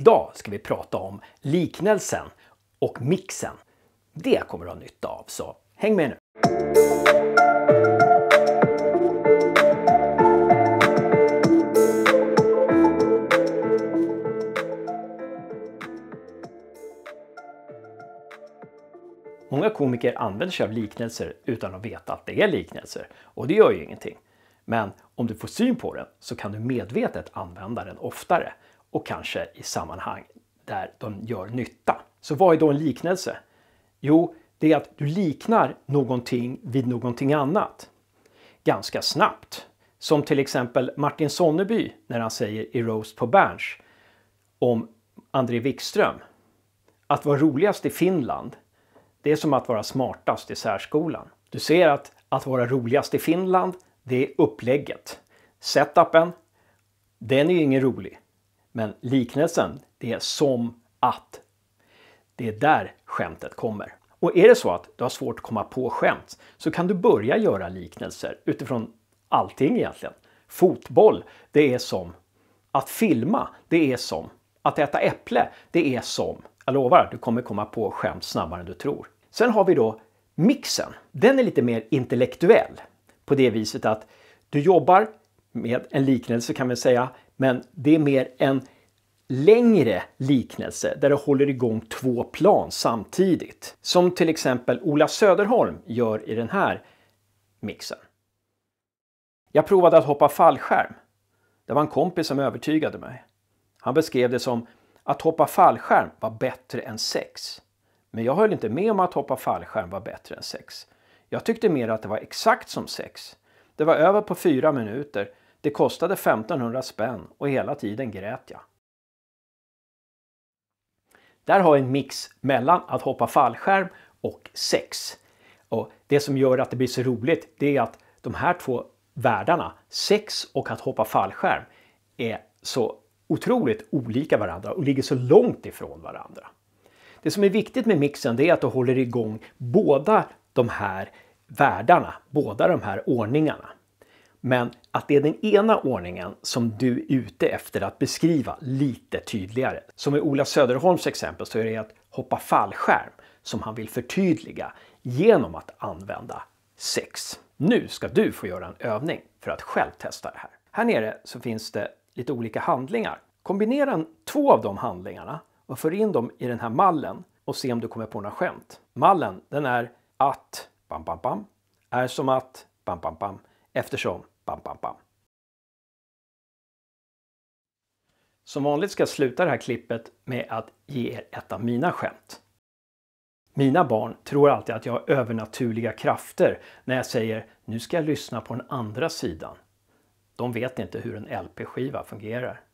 Idag ska vi prata om liknelsen och mixen. Det kommer du ha nytta av, så häng med nu! Många komiker använder sig av liknelser utan att veta att det är liknelser och det gör ju ingenting. Men om du får syn på den så kan du medvetet använda den oftare och kanske i sammanhang där de gör nytta. Så vad är då en liknelse? Jo, det är att du liknar någonting vid någonting annat ganska snabbt. Som till exempel Martin Sonneby när han säger i Roast på Berns om André Wikström. Att vara roligast i Finland, det är som att vara smartast i särskolan. Du ser att att vara roligast i Finland, det är upplägget. Setupen, den är ju ingen rolig. Men liknelsen, det är som att. Det är där skämtet kommer. Och är det så att du har svårt att komma på skämt så kan du börja göra liknelser utifrån allting egentligen. Fotboll, det är som. Att filma, det är som. Att äta äpple, det är som. Jag lovar, du kommer komma på skämt snabbare än du tror. Sen har vi då mixen. Den är lite mer intellektuell på det viset att du jobbar med en liknelse kan vi säga men det är mer en längre liknelse där det håller igång två plan samtidigt. Som till exempel Ola Söderholm gör i den här mixen. Jag provade att hoppa fallskärm. Det var en kompis som övertygade mig. Han beskrev det som att hoppa fallskärm var bättre än sex. Men jag höll inte med om att hoppa fallskärm var bättre än sex. Jag tyckte mer att det var exakt som sex. Det var över på fyra minuter det kostade 1500 spänn och hela tiden grät jag. Där har vi en mix mellan att hoppa fallskärm och sex. Och det som gör att det blir så roligt det är att de här två världarna, sex och att hoppa fallskärm, är så otroligt olika varandra och ligger så långt ifrån varandra. Det som är viktigt med mixen är att du håller igång båda de här världarna, båda de här ordningarna. Men att det är den ena ordningen som du är ute efter att beskriva lite tydligare. Som i Ola Söderholms exempel så är det att hoppa fallskärm som han vill förtydliga genom att använda sex. Nu ska du få göra en övning för att själv testa det här. Här nere så finns det lite olika handlingar. Kombinera två av de handlingarna och för in dem i den här mallen och se om du kommer på några skämt. Mallen den är att bam, bam, bam, är som att bam, bam, bam, eftersom... Bam, bam, bam. Som vanligt ska jag sluta det här klippet med att ge er ett av mina skämt. Mina barn tror alltid att jag har övernaturliga krafter när jag säger “nu ska jag lyssna på den andra sidan”. De vet inte hur en LP-skiva fungerar.